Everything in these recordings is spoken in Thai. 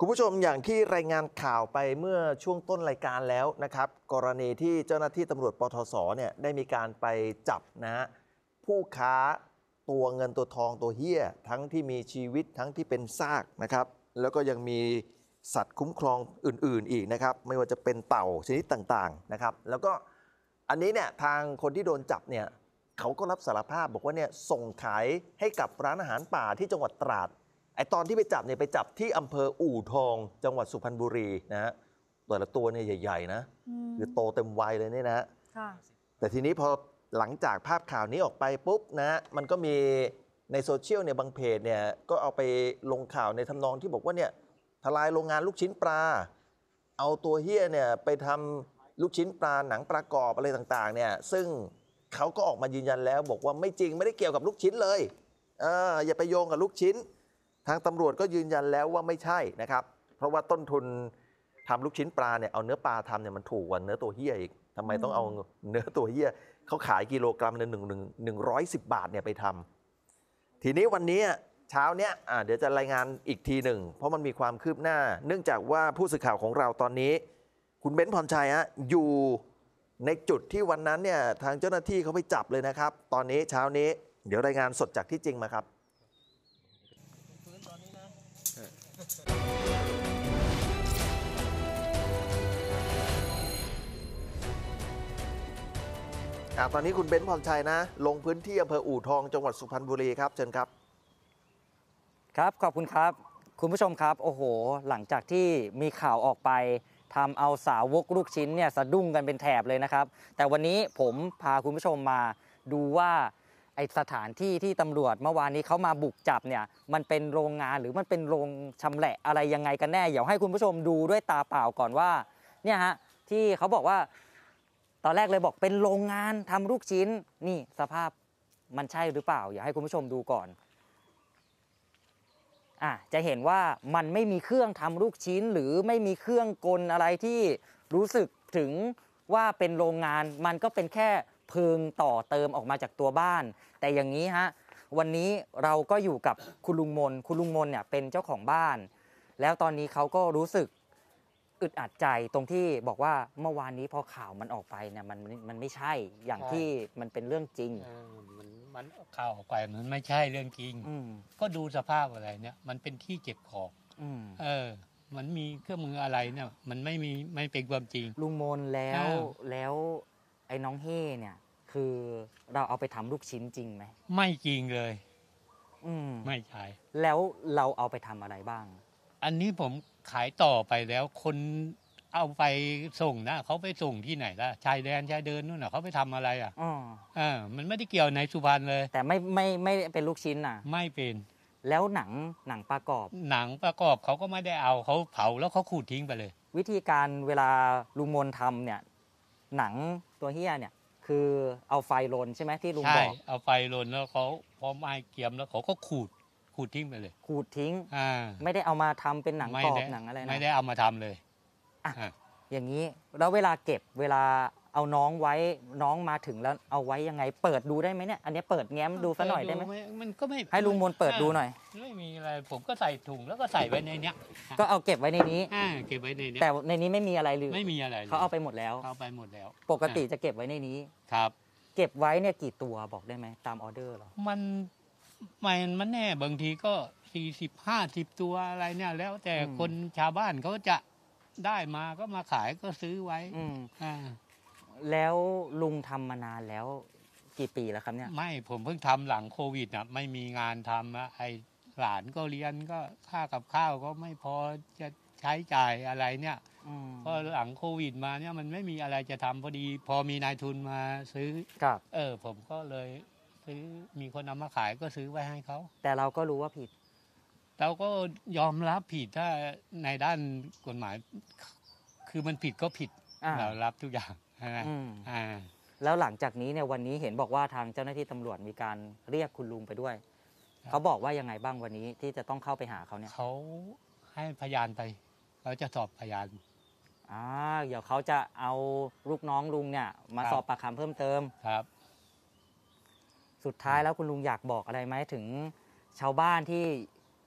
คุณผู้ชมอย่างที่รายงานข่าวไปเมื่อช่วงต้นรายการแล้วนะครับกรณีที่เจ้าหน้าที่ตำรวจปทศเนี่ยได้มีการไปจับนะฮะผู้ค้าตัวเงินตัวทองตัวเฮี้ย ทั้งที่มีชีวิตทั้งที่เป็นซากนะครับแล้วก็ยังมีสัตว์คุ้มครองอื่นๆอีกนะครับไม่ว่าจะเป็นเต่า ชนิดต่างๆนะครับแล้วก็อันนี้เนี่ยทางคนที่โดนจับเนี่ยเขาก็รับสารภาพบอกว่าเนี่ยส่งขายให้กับร้านอาหารป่าที่จังหวัดตราดไอตอนที่ไปจับเนี่ยไปจับที่อำเภออู่ทองจังหวัดสุพรรณบุรีนะฮะแต่ละตัวเนี่ยใหญ่ๆนะคือโตเต็มวัยเลยเนี่ยนะฮะแต่ทีนี้พอหลังจากภาพข่าวนี้ออกไปปุ๊บนะมันก็มีในโซเชียลเนี่ยบางเพจเนี่ยก็เอาไปลงข่าวในทำนองที่บอกว่าเนี่ยทลายโรงงานลูกชิ้นปลา เอาตัวเฮียเนี่ยไปทำลูกชิ้นปลาหนังประกอบ อะไรต่างๆเนี่ยซึ่งเขาก็ออกมายืนยันแล้วบอกว่าไม่จริงไม่ได้เกี่ยวกับลูกชิ้นเลยเอออย่าไปโยงกับลูกชิ้นทางตำรวจก็ยืนยันแล้วว่าไม่ใช่นะครับ เพราะว่าต้นทุนทำลูกชิ้นปลาเนี่ยเอาเนื้อปลาทำเนี่ยมันถูกกว่าเนื้อตัวเฮียอีกทำไมต้องเอาเนื้อตัวเฮียเขาขายกิโลกรัมละหนึ่งหนึ่งหนึ่งร้อยสิบบาทเนี่ยไปทำ ทีนี้วันนี้เช้าเนี้ยเดี๋ยวจะรายงานอีกทีหนึ่งเพราะมันมีความคืบหน้า เนื่องจากว่าผู้สื่อข่าวของเราตอนนี้ คุณเบนซ์พรชัยฮะอยู่ในจุดที่วันนั้นเนี่ยทางเจ้าหน้าที่เขาไปจับเลยนะครับ ตอนนี้เช้านี้ เดี๋ยวรายงานสดจากที่จริงมาครับอ่ตอนนี้คุณเบนซ์พรชัยนะ ลงพื้นที่อำเภออู่ทองจังหวัดสุพรรณบุรีครับ เชิญครับ ครับขอบคุณครับ คุณผู้ชมครับ โอ้โห หลังจากที่มีข่าวออกไปทำเอาสาวกลูกชิ้นเนี่ย สะดุ้งกันเป็นแถบเลยนะครับ แต่วันนี้ผมพาคุณผู้ชมมาดูว่าไอสถานที่ที่ตำรวจเมื่อวานนี้เขามาบุกจับเนี่ยมันเป็นโรงงานหรือมันเป็นโรงชำแหละอะไรยังไงกันแน่เดี๋ยวให้คุณผู้ชมดูด้วยตาเปล่าก่อนว่าเนี่ยฮะที่เขาบอกว่า ตอนแรกเลยบอกเป็นโรงงานทำลูกชิ้นนี่สภาพมันใช่หรือเปล่า อยากให้คุณผู้ชมดูก่อนอ่ะจะเห็นว่ามันไม่มีเครื่องทำลูกชิ้นหรือไม่มีเครื่องกลอะไรที่รู้สึกถึงว่าเป็นโรงงานมันก็เป็นแค่พึงต่อเติมออกมาจากตัวบ้าน แต่อย่างนี้ฮะ วันนี้เราก็อยู่กับคุณลุงมนคุณลุงมนเนี่ยเป็นเจ้าของบ้าน แล้วตอนนี้เขาก็รู้สึกอึดอัดใจตรงที่บอกว่าเมื่อวานนี้พอข่าวมันออกไปเนี่ย มันมันไม่ใช่อย่างที่มันเป็นเรื่องจริงมันมันข่าวออกไปมันไม่ใช่เรื่องจริงก็ดูสภาพอะไรเนี่ย มันเป็นที่เก็บของเออ มันมีเครื่องมืออะไรเนี่ยมันไม่มีไม่เป็นความจริง ลุงมนแล้วแล้วไอ้น้องเฮ่เนี่ย คือเราเอาไปทำลูกชิ้นจริงไหมไม่จริงเลย อืมไม่ใช่แล้วเราเอาไปทำอะไรบ้าง อันนี้ผมขายต่อไปแล้วคนเอาไปส่งนะเขาไปส่งที่ไหนล่ะชายแดนชายเดินนู่นน่ะเขาไปทำอะไรอ่ะอ๋ออ่ามันไม่ได้เกี่ยวในสุพรรณเลย แต่ไม่ไม่ไม่ไม่เป็นลูกชิ้นน่ะ ไม่เป็น แล้วหนังหนังประกอบ หนังประกอบเขาก็ไม่ได้เอาเขาเผาแล้วเขาขูดทิ้งไปเลย วิธีการเวลาลุงมนทำเนี่ยหนังตัวเฮียเนี่ยคือเอาไฟลนใช่ไหมที่ลุงใช่เอาไฟลนแล้วเขาพอไม้เกียมแล้วเขาก็ขูดขูดทิ้งไปเลย ขูดทิ้งอ่าไม่ได้เอามาทำเป็นหนังกรอบหนังอะไรนะไม่ได้เอามาทำเลยอ่ะอย่างนี้แล้วเวลาเก็บเวลาเอาน้องไว้ น้องมาถึงแล้ว เอาไว้ยังไง เปิดดูได้ไหมเนี่ย อันนี้เปิดแง้มดูสักหน่อยได้ไหมมันก็ไม่ ให้ลุงมนเปิดดูหน่อยไม่มีอะไร ผมก็ใส่ถุงแล้วก็ใส่ไว้ในเนี้ยก็เอาเก็บไว้ในนี้ อ่าเก็บไว้ในนี้ แต่ในนี้ไม่มีอะไรเลย ไม่มีอะไรเขาเอาไปหมดแล้วเอาไปหมดแล้ว ปกติจะเก็บไว้ในนี้ ครับ เก็บไว้เนี่ยกี่ตัวบอกได้ไหมตามออเดอร์หรอ มันมันมันแน่บางทีก็สี่สิบห้าสิบตัวอะไรเนี่ย แล้วแต่คนชาวบ้านเขาจะได้มาก็มาขายก็ซื้อไว้อ่าแล้วลุงทำมานานแล้วกี่ปีแล้วครับเนี่ย ไม่ผมเพิ่งทำหลังโควิดนะไม่มีงานทำอะไอหลานก็เรียนก็ค่ากับข้าวก็ไม่พอจะใช้จ่ายอะไรเนี่ยอพอหลังโควิดมาเนี่ยมันไม่มีอะไรจะทำพอดี พอมีนายทุนมาซื้อกับ เออ ผมก็เลย ซื้อมีคนเอามาขายก็ซื้อไว้ให้เขาแต่เราก็รู้ว่าผิด เราก็ยอมรับผิดถ้าในด้านกฎหมาย คือมันผิดก็ผิดเรารับทุกอย่างแล้วหลังจากนี้เนี่ยวันนี้เห็นบอกว่าทางเจ้าหน้าที่ตำรวจมีการเรียกคุณลุงไปด้วยเขาบอกว่ายังไงบ้างวันนี้ที่จะต้องเข้าไปหาเขาเนี่ยเขาให้พยานไปเราจะสอบพยานอ่าเดี๋ยวเขาจะเอาลูกน้องลุงเนี่ย มาสอบปากคำเพิ่มเติมครับ สุดท้ายแล้วคุณลุงอยากบอกอะไรไหมถึง ชาวบ้านที่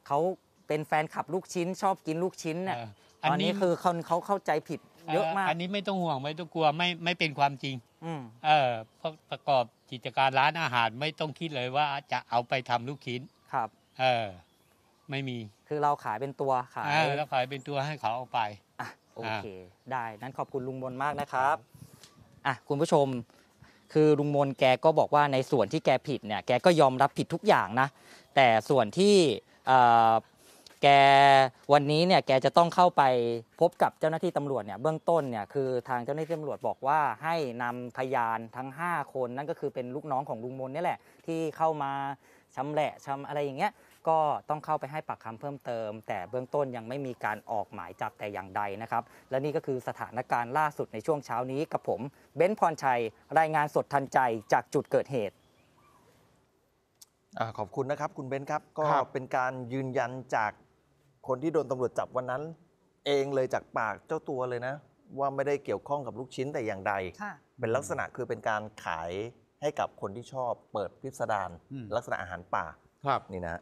เขาเป็นแฟนขับลูกชิ้น ชอบกินลูกชิ้นเนี่ยตอนนี้คือคนเขาเข้าใจผิดเยอะมากอันนี้ไม่ต้องห่วง ไม่ต้องกลัว ไม่ไม่เป็นความจริงอเออพราะประกอบกิจการร้านอาหาร ไม่ต้องคิดเลยว่าจะเอาไปทำลูกชิ้นครับ เออ ไม่มี คือเราขายเป็นตัวขายเราขายเป็นตัวให้เขาเอาไปอโอเค ได้นั้นขอบคุณลุงมนมากนะครับ อ่ะ คุณผู้ชม คือลุงมนแกก็บอกว่าในส่วนที่แกผิดเนี่ย แกก็ยอมรับผิดทุกอย่างนะแต่ส่วนที่แกวันนี้เนี่ยแกจะต้องเข้าไปพบกับเจ้าหน้าที่ตำรวจเนี่ยเบื้องต้นเนี่ยคือทางเจ้าหน้าที่ตำรวจบอกว่า ให้นำพยานทั้ง 5 คน นั่นก็คือเป็นลูกน้องของลุงมนนี่แหละ ที่เข้ามาชำแหละชำอะไรอย่างเงี้ยก็ต้องเข้าไปให้ปากคำเพิ่มเติม แต่เบื้องต้นยังไม่มีการออกหมายจับแต่อย่างใดนะครับ และนี่ก็คือสถานการณ์ล่าสุดในช่วงเช้านี้กับผม เบนซ์พรชัยรายงานสดทันใจจากจุดเกิดเหตุอขอบคุณนะครับ คุณเบนซ์ครับก็เป็นการยืนยันจากคนที่โดนตำรวจจับวันนั้น เองเลยจากปากเจ้าตัวเลยนะ ว่าไม่ได้เกี่ยวข้องกับลูกชิ้นแต่อย่างใด เป็นลักษณะคือเป็นการขายให้กับคนที่ชอบ เปิดพิสดารลักษณะอาหารป่าครับนี่นะ